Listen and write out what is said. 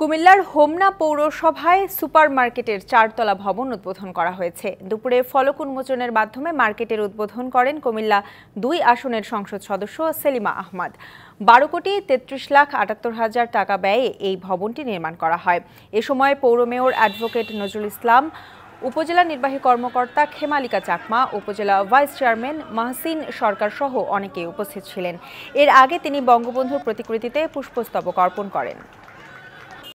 কুমিল্লার হোমনা পৌরসভায় সুপারমার্কেটের চারতলা ভবন উদ্বোধন করা হয়েছে দুপুরে ফলক উন্মোচনের মাধ্যমে মার্কেটের উদ্বোধন করেন কুমিল্লা দুই আসনের সংসদ সদস্য সেলিমা আহমদ বারো কোটি তেত্রিশ লাখ আটাত্তর হাজার টাকা ব্যয়ে এই ভবনটি নির্মাণ করা হয় এ সময় পৌর মেয়র অ্যাডভোকেট নজরুল ইসলাম উপজেলা নির্বাহী কর্মকর্তা খেমালিকা চাকমা উপজেলা ভাইস চেয়ারম্যান মাহসিন সরকার সহ অনেকে উপস্থিত ছিলেন এর আগে তিনি বঙ্গবন্ধুর প্রতিকৃতিতে পুষ্পস্তবক অর্পণ করেন